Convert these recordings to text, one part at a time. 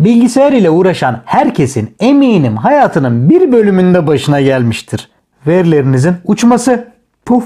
Bilgisayar ile uğraşan herkesin eminim hayatının bir bölümünde başına gelmiştir. Verilerinizin uçması. Puf.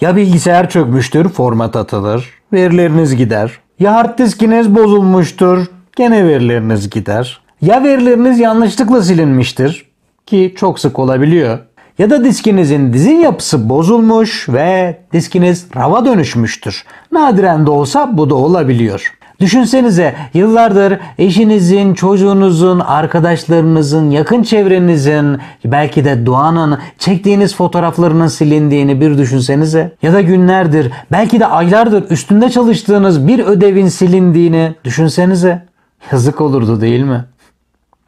Ya bilgisayar çökmüştür, format atılır, verileriniz gider. Ya hard diskiniz bozulmuştur, gene verileriniz gider. Ya verileriniz yanlışlıkla silinmiştir ki çok sık olabiliyor. Ya da diskinizin dizin yapısı bozulmuş ve diskiniz rava dönüşmüştür. Nadiren de olsa bu da olabiliyor. Düşünsenize yıllardır eşinizin, çocuğunuzun, arkadaşlarınızın, yakın çevrenizin belki de doğanın çektiğiniz fotoğraflarının silindiğini bir düşünsenize. Ya da günlerdir belki de aylardır üstünde çalıştığınız bir ödevin silindiğini düşünsenize. Yazık olurdu değil mi?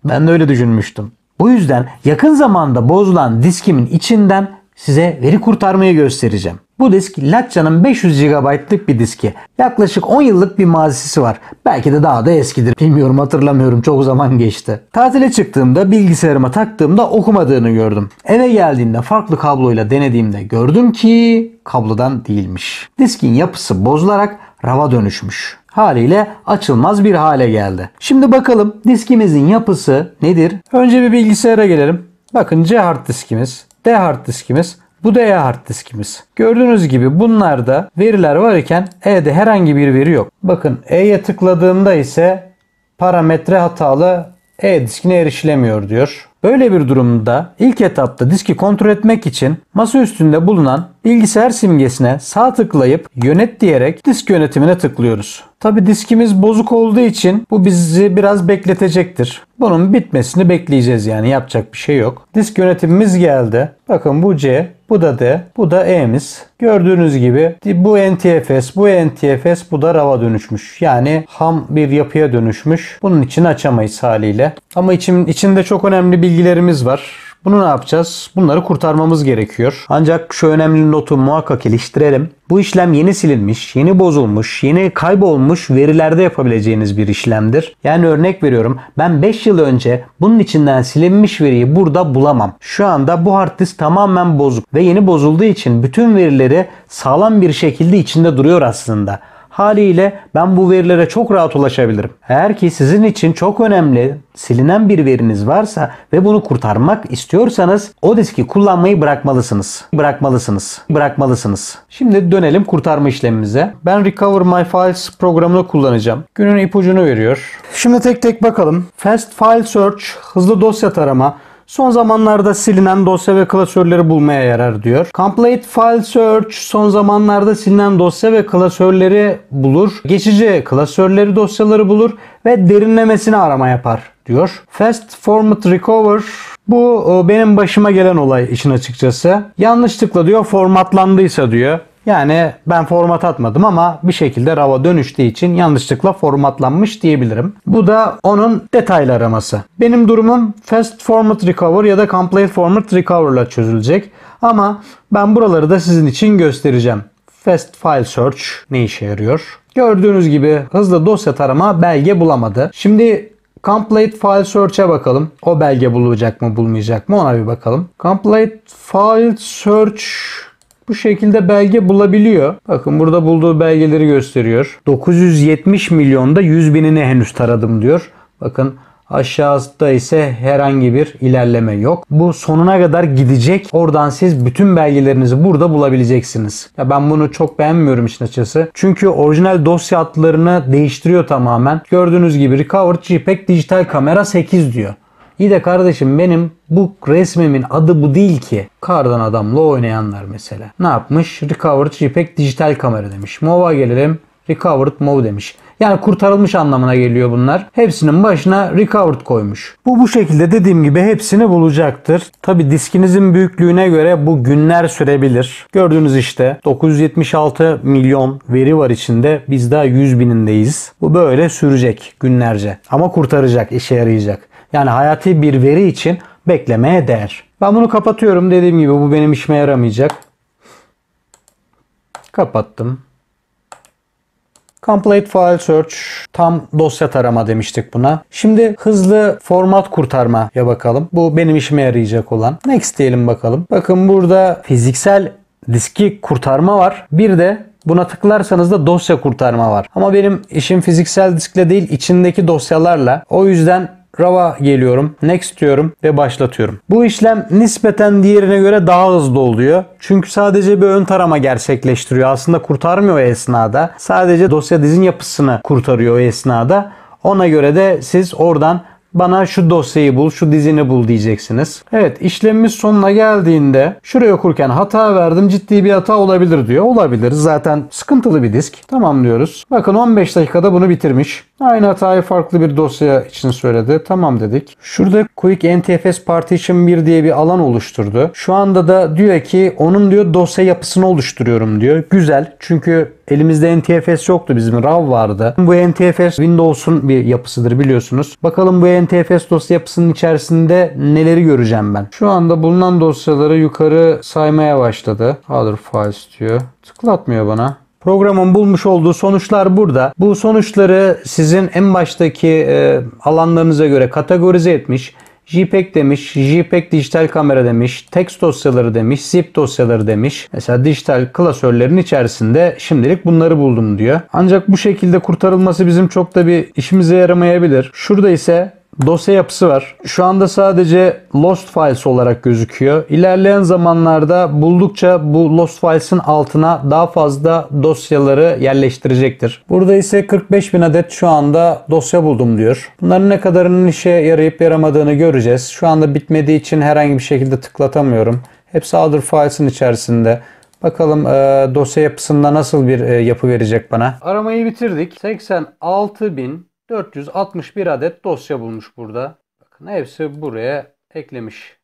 Ben de öyle düşünmüştüm. Bu yüzden yakın zamanda bozulan diskimin içinden size veri kurtarmayı göstereceğim. Bu disk Latça'nın 500 GB'lık bir diski. Yaklaşık 10 yıllık bir mazisi var. Belki de daha da eskidir. Bilmiyorum hatırlamıyorum çok zaman geçti. Tatile çıktığımda bilgisayarıma taktığımda okumadığını gördüm. Eve geldiğimde farklı kabloyla denediğimde gördüm ki kablodan değilmiş. Diskin yapısı bozularak rava dönüşmüş. Haliyle açılmaz bir hale geldi. Şimdi bakalım diskimizin yapısı nedir? Önce bir bilgisayara gelelim. Bakın C hard diskimiz. D hard diskimiz. Bu da E hard diskimiz. Gördüğünüz gibi bunlarda veriler var iken E'de herhangi bir veri yok. Bakın E'ye tıkladığımda ise parametre hatalı E diskine erişilemiyor diyor. Böyle bir durumda ilk etapta diski kontrol etmek için masa üstünde bulunan bilgisayar simgesine sağ tıklayıp yönet diyerek disk yönetimine tıklıyoruz. Tabi diskimiz bozuk olduğu için bu bizi biraz bekletecektir. Bunun bitmesini bekleyeceğiz yani yapacak bir şey yok. Disk yönetimimiz geldi. Bakın bu C, bu da D, bu da E'miz. Gördüğünüz gibi bu NTFS, bu NTFS, bu da RAW'a dönüşmüş. Yani ham bir yapıya dönüşmüş. Bunun için açamayız haliyle. Ama için, içinde çok önemli bir bilgilerimiz var. Bunu ne yapacağız? Bunları kurtarmamız gerekiyor. Ancak şu önemli notu muhakkak iliştirelim. Bu işlem yeni silinmiş, yeni bozulmuş, yeni kaybolmuş verilerde yapabileceğiniz bir işlemdir. Yani örnek veriyorum ben 5 yıl önce bunun içinden silinmiş veriyi burada bulamam. Şu anda bu hard disk tamamen bozuk ve yeni bozulduğu için bütün verileri sağlam bir şekilde içinde duruyor aslında. Haliyle ben bu verilere çok rahat ulaşabilirim. Eğer ki sizin için çok önemli silinen bir veriniz varsa ve bunu kurtarmak istiyorsanız o diski kullanmayı bırakmalısınız. Bırakmalısınız. Bırakmalısınız. Şimdi dönelim kurtarma işlemimize. Ben Recover My Files programını kullanacağım. Günün ipucunu veriyor. Şimdi tek tek bakalım. Fast File Search, hızlı dosya tarama, Son zamanlarda silinen dosya ve klasörleri bulmaya yarar diyor. Complete File Search son zamanlarda silinen dosya ve klasörleri bulur. Geçici klasörleri dosyaları bulur ve derinlemesine arama yapar diyor. Fast Format Recover bu benim başıma gelen olay için açıkçası. Yanlışlıkla diyor formatlandıysa diyor yani ben format atmadım ama bir şekilde RAW'a dönüştüğü için yanlışlıkla formatlanmış diyebilirim. Bu da onun detaylı araması. Benim durumum Fast Format Recover ya da Complete Format Recover ile çözülecek. Ama ben buraları da sizin için göstereceğim. Fast File Search ne işe yarıyor? Gördüğünüz gibi hızlı dosya tarama belge bulamadı. Şimdi Complete File Search'e bakalım. O belge bulacak mı bulmayacak mı ona bir bakalım. Complete File Search bu şekilde belge bulabiliyor. Bakın burada bulduğu belgeleri gösteriyor. 970 milyonda 100 binini henüz taradım diyor. Bakın Aşağıda ise herhangi bir ilerleme yok. Bu sonuna kadar gidecek. Oradan siz bütün belgelerinizi burada bulabileceksiniz. Ya ben bunu çok beğenmiyorum işin açısı. Çünkü orijinal dosya adlarını değiştiriyor tamamen. Gördüğünüz gibi Recovered JPEG Dijital Kamera 8 diyor. İyi de kardeşim benim bu resmimin adı bu değil ki. Kardan adamla oynayanlar mesela. Ne yapmış? Recovered JPEG dijital kamera demiş. MOV'a gelelim. Recovered MOV demiş. Yani kurtarılmış anlamına geliyor bunlar. Hepsinin başına recovered koymuş. Bu bu şekilde dediğim gibi hepsini bulacaktır. Tabi diskinizin büyüklüğüne göre bu günler sürebilir. Gördüğünüz işte 976 milyon veri var içinde. Biz daha 100 binindeyiz. Bu böyle sürecek günlerce. Ama kurtaracak, işe yarayacak. Yani hayati bir veri için beklemeye değer. Ben bunu kapatıyorum. Dediğim gibi bu benim işime yaramayacak. Kapattım. Complete File Search tam dosya tarama demiştik buna. Şimdi hızlı format kurtarmaya bakalım. Bu benim işime yarayacak olan. Next diyelim bakalım. Bakın burada fiziksel diski kurtarma var. Bir de Buna tıklarsanız da dosya kurtarma var. Ama benim işim fiziksel diskle değil içindeki dosyalarla. O yüzden Rava geliyorum, next diyorum ve başlatıyorum. Bu işlem nispeten diğerine göre daha hızlı oluyor. Çünkü sadece bir ön tarama gerçekleştiriyor. Aslında kurtarmıyor o esnada. Sadece dosya dizin yapısını kurtarıyor o esnada. Ona göre de siz oradan bana şu dosyayı bul, şu dizini bul diyeceksiniz. Evet işlemimiz sonuna geldiğinde şuraya okurken hata verdim ciddi bir hata olabilir diyor. Olabilir zaten sıkıntılı bir disk. Tamam diyoruz. Bakın 15 dakikada bunu bitirmiş. Aynı hatayı farklı bir dosya için söyledi. Tamam dedik. Şurada Quick NTFS Partition 1 diye bir alan oluşturdu. Şu anda da diyor ki onun diyor dosya yapısını oluşturuyorum diyor. Güzel. Çünkü elimizde NTFS yoktu bizim RAW vardı. Bu NTFS Windows'un bir yapısıdır biliyorsunuz. Bakalım bu NTFS dosya yapısının içerisinde neleri göreceğim ben? Şu anda bulunan dosyaları yukarı saymaya başladı. Other files diyor. Tıklatmıyor bana. Programın bulmuş olduğu sonuçlar burada. Bu sonuçları sizin en baştaki e, alanlarınıza göre kategorize etmiş. JPEG demiş, JPEG dijital kamera demiş, text dosyaları demiş, zip dosyaları demiş. Mesela dijital klasörlerin içerisinde şimdilik bunları buldum diyor. Ancak bu şekilde kurtarılması bizim çok da bir işimize yaramayabilir. Şurada ise dosya yapısı var. Şu anda sadece Lost Files olarak gözüküyor. İlerleyen zamanlarda buldukça bu Lost Files'in altına daha fazla dosyaları yerleştirecektir. Burada ise 45 bin adet şu anda dosya buldum diyor. Bunların ne kadarının işe yarayıp yaramadığını göreceğiz. Şu anda bitmediği için herhangi bir şekilde tıklatamıyorum. Hepsi Other Files'in içerisinde. Bakalım e, dosya yapısında nasıl bir e, yapı verecek bana. Aramayı bitirdik. 86 bin 461 adet dosya bulmuş burada. Bakın hepsi buraya eklemiş.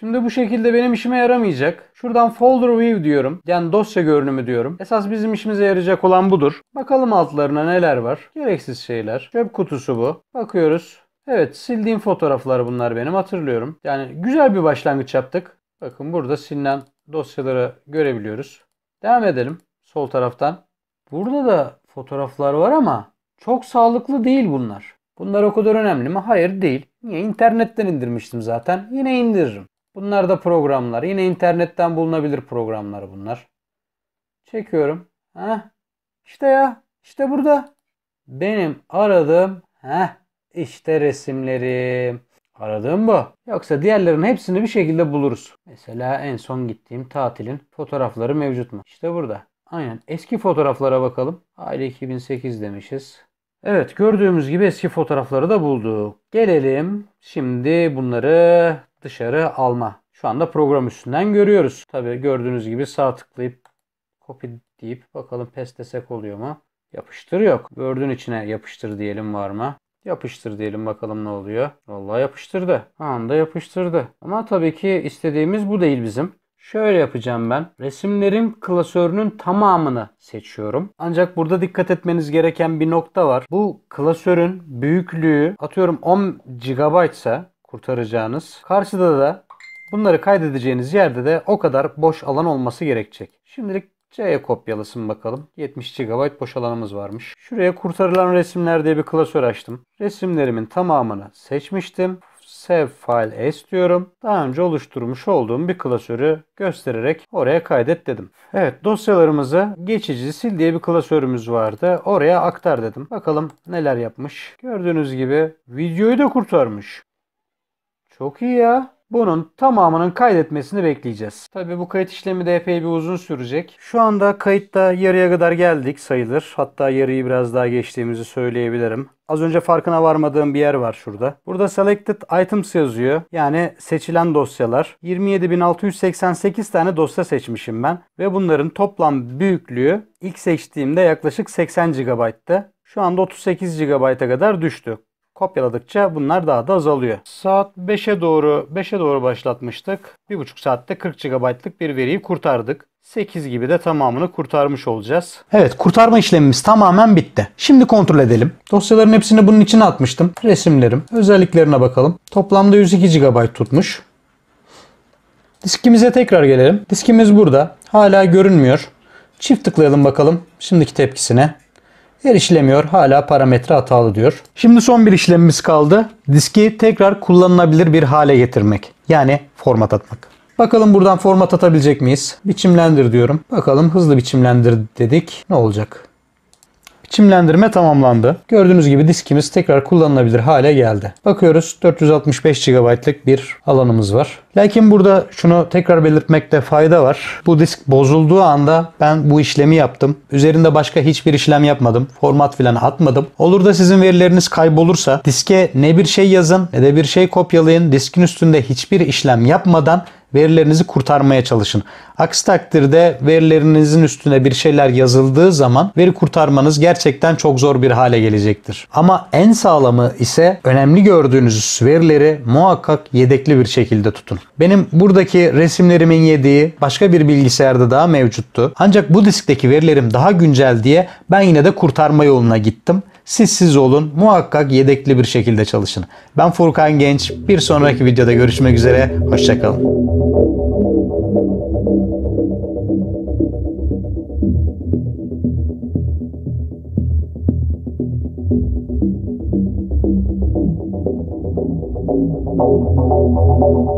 Şimdi bu şekilde benim işime yaramayacak. Şuradan folder view diyorum. Yani dosya görünümü diyorum. Esas bizim işimize yarayacak olan budur. Bakalım altlarına neler var. Gereksiz şeyler. Çöp kutusu bu. Bakıyoruz. Evet sildiğim fotoğraflar bunlar benim hatırlıyorum. Yani güzel bir başlangıç yaptık. Bakın burada silinen dosyaları görebiliyoruz. Devam edelim sol taraftan. Burada da fotoğraflar var ama çok sağlıklı değil bunlar. Bunlar o kadar önemli mi? Hayır değil. Niye? İnternetten indirmiştim zaten. Yine indiririm. Bunlar da programlar. Yine internetten bulunabilir programlar bunlar. Çekiyorum. Heh. İşte ya. İşte burada. Benim aradığım heh. İşte resimlerim. Aradığım bu. Yoksa diğerlerin hepsini bir şekilde buluruz. Mesela en son gittiğim tatilin fotoğrafları mevcut mu? İşte burada. Aynen. Eski fotoğraflara bakalım. Aile 2008 demişiz. Evet gördüğümüz gibi eski fotoğrafları da bulduk. Gelelim şimdi bunları dışarı alma. Şu anda program üstünden görüyoruz. Tabi gördüğünüz gibi sağ tıklayıp copy deyip bakalım pes desek oluyor mu? Yapıştır yok. Word'ün içine yapıştır diyelim var mı? Yapıştır diyelim bakalım ne oluyor. Vallahi yapıştırdı. Anında yapıştırdı. Ama tabii ki istediğimiz bu değil bizim. Şöyle yapacağım ben. Resimlerim klasörünün tamamını seçiyorum. Ancak burada dikkat etmeniz gereken bir nokta var. Bu klasörün büyüklüğü atıyorum 10 GB ise kurtaracağınız. Karşıda da bunları kaydedeceğiniz yerde de o kadar boş alan olması gerekecek. Şimdilik C'ye kopyalasın bakalım. 70 GB boş alanımız varmış. Şuraya kurtarılan resimler diye bir klasör açtım. Resimlerimin tamamını seçmiştim save file e s diyorum. Daha önce oluşturmuş olduğum bir klasörü göstererek oraya kaydet dedim. Evet dosyalarımızı geçici sil diye bir klasörümüz vardı. Oraya aktar dedim. Bakalım neler yapmış. Gördüğünüz gibi videoyu da kurtarmış. Çok iyi ya. Bunun tamamının kaydetmesini bekleyeceğiz. Tabi bu kayıt işlemi de epey bir uzun sürecek. Şu anda kayıtta yarıya kadar geldik sayılır. Hatta yarıyı biraz daha geçtiğimizi söyleyebilirim. Az önce farkına varmadığım bir yer var şurada. Burada selected items yazıyor. Yani seçilen dosyalar. 27688 tane dosya seçmişim ben ve bunların toplam büyüklüğü ilk seçtiğimde yaklaşık 80 GB'tı. Şu anda 38 GB'a kadar düştü kopyaladıkça bunlar daha da azalıyor. Saat 5'e doğru 5'e doğru başlatmıştık. 1,5 saatte 40 GB'lık bir veriyi kurtardık. 8 gibi de tamamını kurtarmış olacağız. Evet kurtarma işlemimiz tamamen bitti. Şimdi kontrol edelim. Dosyaların hepsini bunun içine atmıştım. Resimlerim, özelliklerine bakalım. Toplamda 102 GB tutmuş. Diskimize tekrar gelelim. Diskimiz burada. Hala görünmüyor. Çift tıklayalım bakalım şimdiki tepkisine. Her işlemiyor. Hala parametre hatalı diyor. Şimdi son bir işlemimiz kaldı. Diski tekrar kullanılabilir bir hale getirmek. Yani format atmak. Bakalım buradan format atabilecek miyiz? Biçimlendir diyorum. Bakalım hızlı biçimlendir dedik. Ne olacak? Çimlendirme tamamlandı. Gördüğünüz gibi diskimiz tekrar kullanılabilir hale geldi. Bakıyoruz 465 GB'lık bir alanımız var. Lakin burada şunu tekrar belirtmekte fayda var. Bu disk bozulduğu anda ben bu işlemi yaptım. Üzerinde başka hiçbir işlem yapmadım. Format filan atmadım. Olur da sizin verileriniz kaybolursa diske ne bir şey yazın ne de bir şey kopyalayın. Diskin üstünde hiçbir işlem yapmadan verilerinizi kurtarmaya çalışın. Aksi takdirde verilerinizin üstüne bir şeyler yazıldığı zaman veri kurtarmanız gerçekten çok zor bir hale gelecektir. Ama en sağlamı ise önemli gördüğünüz verileri muhakkak yedekli bir şekilde tutun. Benim buradaki resimlerimin yediği başka bir bilgisayarda daha mevcuttu. Ancak bu diskteki verilerim daha güncel diye ben yine de kurtarma yoluna gittim. Siz siz olun, muhakkak yedekli bir şekilde çalışın. Ben Furkan Genç, bir sonraki videoda görüşmek üzere, hoşçakalın. Thank you.